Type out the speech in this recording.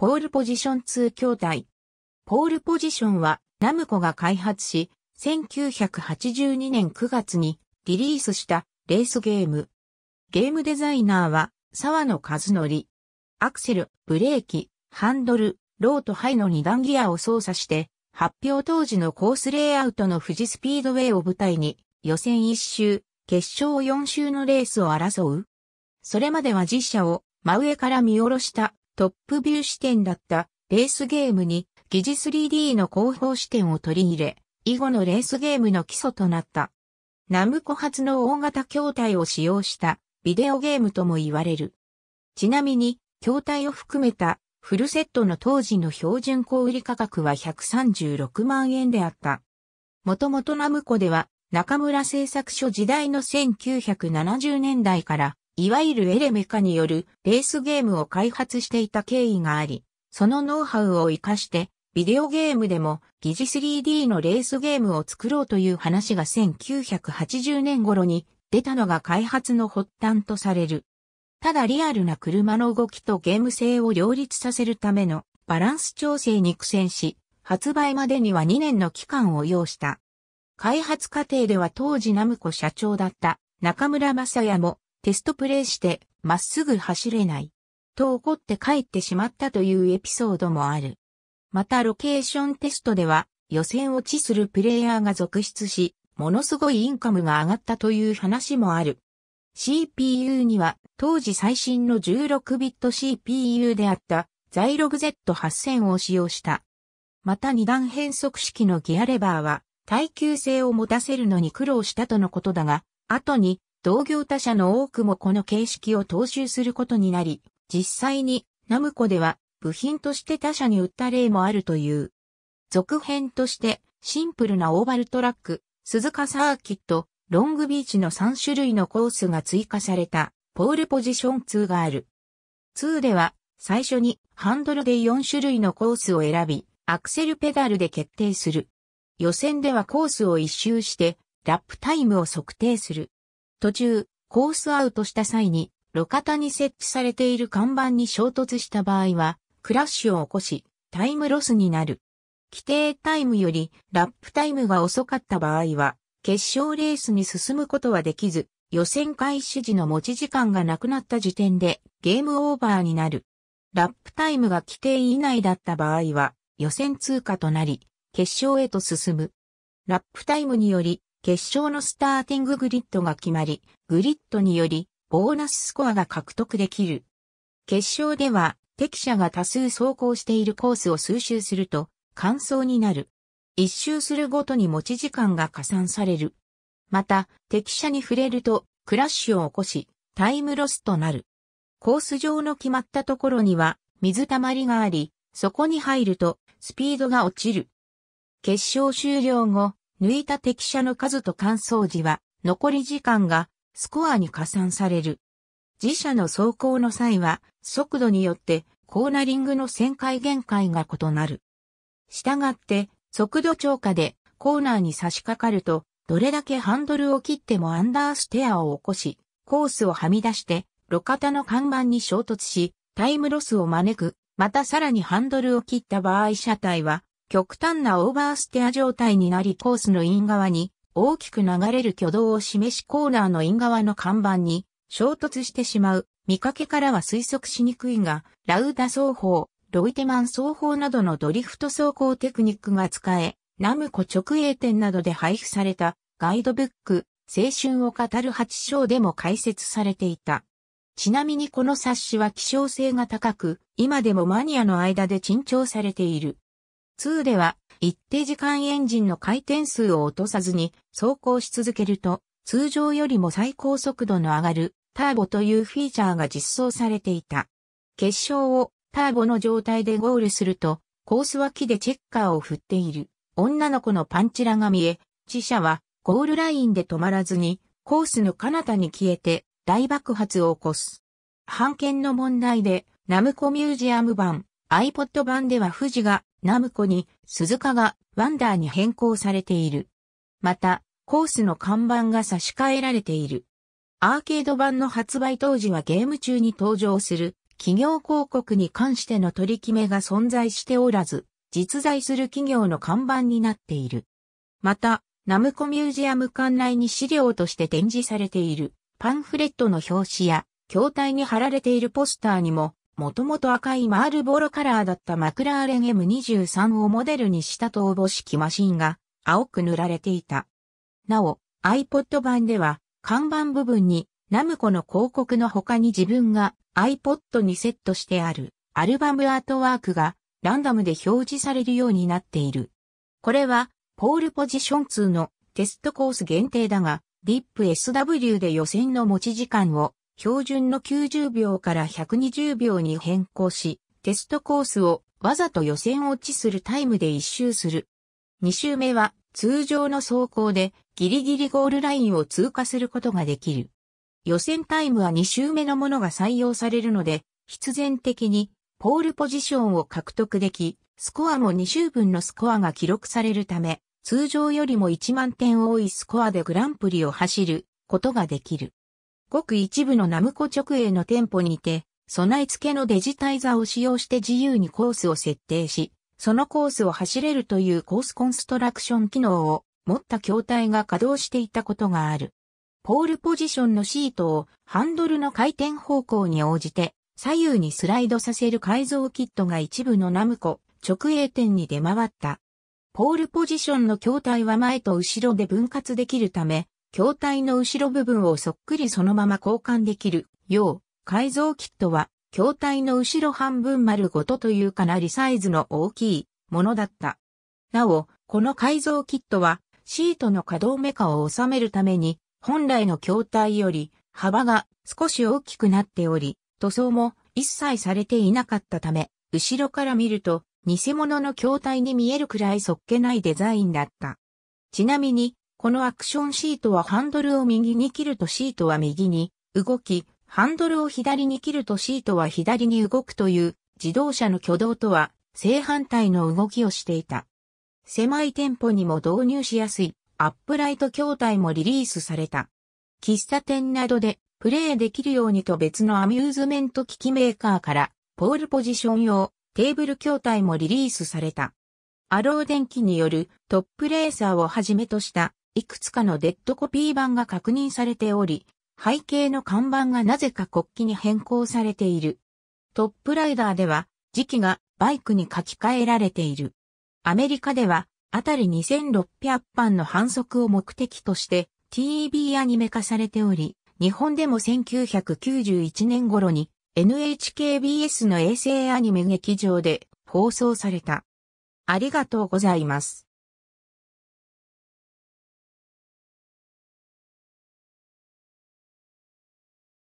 ポールポジション2筐体。ポールポジションはナムコが開発し、1982年9月にリリースしたレースゲーム。ゲームデザイナーは沢野和則。アクセル、ブレーキ、ハンドル、ローとハイの二段ギアを操作して、発表当時のコースレイアウトの富士スピードウェイを舞台に、予選一周、決勝4周のレースを争う。それまでは実車を真上から見下ろしたトップビュー視点だったレースゲームに疑似 3D の広報視点を取り入れ、以後のレースゲームの基礎となった。ナムコ発の大型筐体を使用したビデオゲームとも言われる。ちなみに、筐体を含めたフルセットの当時の標準小売価格は136万円であった。もともとナムコでは中村製作所時代の1970年代からいわゆるエレメカによるレースゲームを開発していた経緯があり、そのノウハウを活かして、ビデオゲームでも疑似 3D のレースゲームを作ろうという話が1980年頃に出たのが開発の発端とされる。ただリアルな車の動きとゲーム性を両立させるためのバランス調整に苦戦し、発売までには2年の期間を要した。開発過程では当時ナムコ社長だった中村正也もテストプレイしてまっすぐ走れない。と怒って帰ってしまったというエピソードもある。またロケーションテストでは予選落ちするプレイヤーが続出し、ものすごいインカムが上がったという話もある。CPU には当時最新の 16bit CPU であったザイログ Z8000 を使用した。また二段変速式のギアレバーは耐久性を持たせるのに苦労したとのことだが、後に同業他社の多くもこの形式を踏襲することになり、実際にナムコでは部品として他社に売った例もあるという。続編としてシンプルなオーバルトラック、鈴鹿サーキット、ロングビーチの3種類のコースが追加されたポールポジション2がある。2では最初にハンドルで4種類のコースを選び、アクセルペダルで決定する。予選ではコースを一周してラップタイムを測定する。途中、コースアウトした際に、路肩に設置されている看板に衝突した場合は、クラッシュを起こし、タイムロスになる。規定タイムよりラップタイムが遅かった場合は、決勝レースに進むことはできず、予選開始時の持ち時間がなくなった時点でゲームオーバーになる。ラップタイムが規定以内だった場合は、予選通過となり、決勝へと進む。ラップタイムにより決勝のスターティンググリッドが決まり、グリッドにより、ボーナススコアが獲得できる。決勝では、敵車が多数走行しているコースを数周すると、完走になる。一周するごとに持ち時間が加算される。また、敵車に触れると、クラッシュを起こし、タイムロスとなる。コース上の決まったところには、水たまりがあり、そこに入ると、スピードが落ちる。決勝終了後、抜いた敵車の数と乾燥時は、残り時間がスコアに加算される。自社の走行の際は、速度によってコーナリングの旋回限界が異なる。したがって、速度超過でコーナーに差し掛かると、どれだけハンドルを切ってもアンダーステアを起こし、コースをはみ出して、路肩の看板に衝突し、タイムロスを招く、またさらにハンドルを切った場合車体は極端なオーバーステア状態になりコースのイン側に大きく流れる挙動を示しコーナーのイン側の看板に衝突してしまう。見かけからは推測しにくいが、ラウダ走法、ロイテマン走法などのドリフト走行テクニックが使え、ナムコ直営店などで配布されたガイドブック、青春を語る8章でも解説されていた。ちなみにこの冊子は希少性が高く、今でもマニアの間で珍重されている。2では、一定時間エンジンの回転数を落とさずに走行し続けると、通常よりも最高速度の上がるターボというフィーチャーが実装されていた。決勝をターボの状態でゴールすると、コース脇でチェッカーを振っている女の子のパンチラが見え、自社はゴールラインで止まらずにコースの彼方に消えて大爆発を起こす。版権の問題でナムコミュージアム版、iPod 版では富士がナムコに鈴鹿がワンダーに変更されている。また、コースの看板が差し替えられている。アーケード版の発売当時はゲーム中に登場する企業広告に関しての取り決めが存在しておらず、実在する企業の看板になっている。また、ナムコミュージアム館内に資料として展示されているパンフレットの表紙や筐体に貼られているポスターにももともと赤いマールボロカラーだったマクラーレン M23 をモデルにした統合式マシンが青く塗られていた。なお、iPod 版では看板部分にナムコの広告の他に自分が iPod にセットしてあるアルバムアートワークがランダムで表示されるようになっている。これはポールポジション2のテストコース限定だが v i p s w で予選の持ち時間を標準の90秒から120秒に変更し、テストコースをわざと予選落ちするタイムで一周する。二周目は通常の走行でギリギリゴールラインを通過することができる。予選タイムは二周目のものが採用されるので、必然的にポールポジションを獲得でき、スコアも二周分のスコアが記録されるため、通常よりも1万点多いスコアでグランプリを走ることができる。ごく一部のナムコ直営の店舗にて、備え付けのデジタイザーを使用して自由にコースを設定し、そのコースを走れるというコースコンストラクション機能を持った筐体が稼働していたことがある。ポールポジションのシートをハンドルの回転方向に応じて左右にスライドさせる改造キットが一部のナムコ直営店に出回った。ポールポジションの筐体は前と後ろで分割できるため、筐体の後ろ部分をそっくりそのまま交換できるよう、改造キットは、筐体の後ろ半分丸ごとというかなりサイズの大きいものだった。なお、この改造キットは、シートの可動メカを収めるために、本来の筐体より幅が少し大きくなっており、塗装も一切されていなかったため、後ろから見ると、偽物の筐体に見えるくらいそっけないデザインだった。ちなみに、このアクションシートはハンドルを右に切るとシートは右に動き、ハンドルを左に切るとシートは左に動くという自動車の挙動とは正反対の動きをしていた。狭い店舗にも導入しやすいアップライト筐体もリリースされた。喫茶店などでプレイできるようにと別のアミューズメント機器メーカーからポールポジション用テーブル筐体もリリースされた。アロー電機によるトップレーサーをはじめとしたいくつかのデッドコピー版が確認されており、背景の看板がなぜか国旗に変更されている。トップライダーでは、時期がバイクに書き換えられている。アメリカでは、あたり2600版の反則を目的として TV アニメ化されており、日本でも1991年頃に NHKBS の衛星アニメ劇場で放送された。ありがとうございます。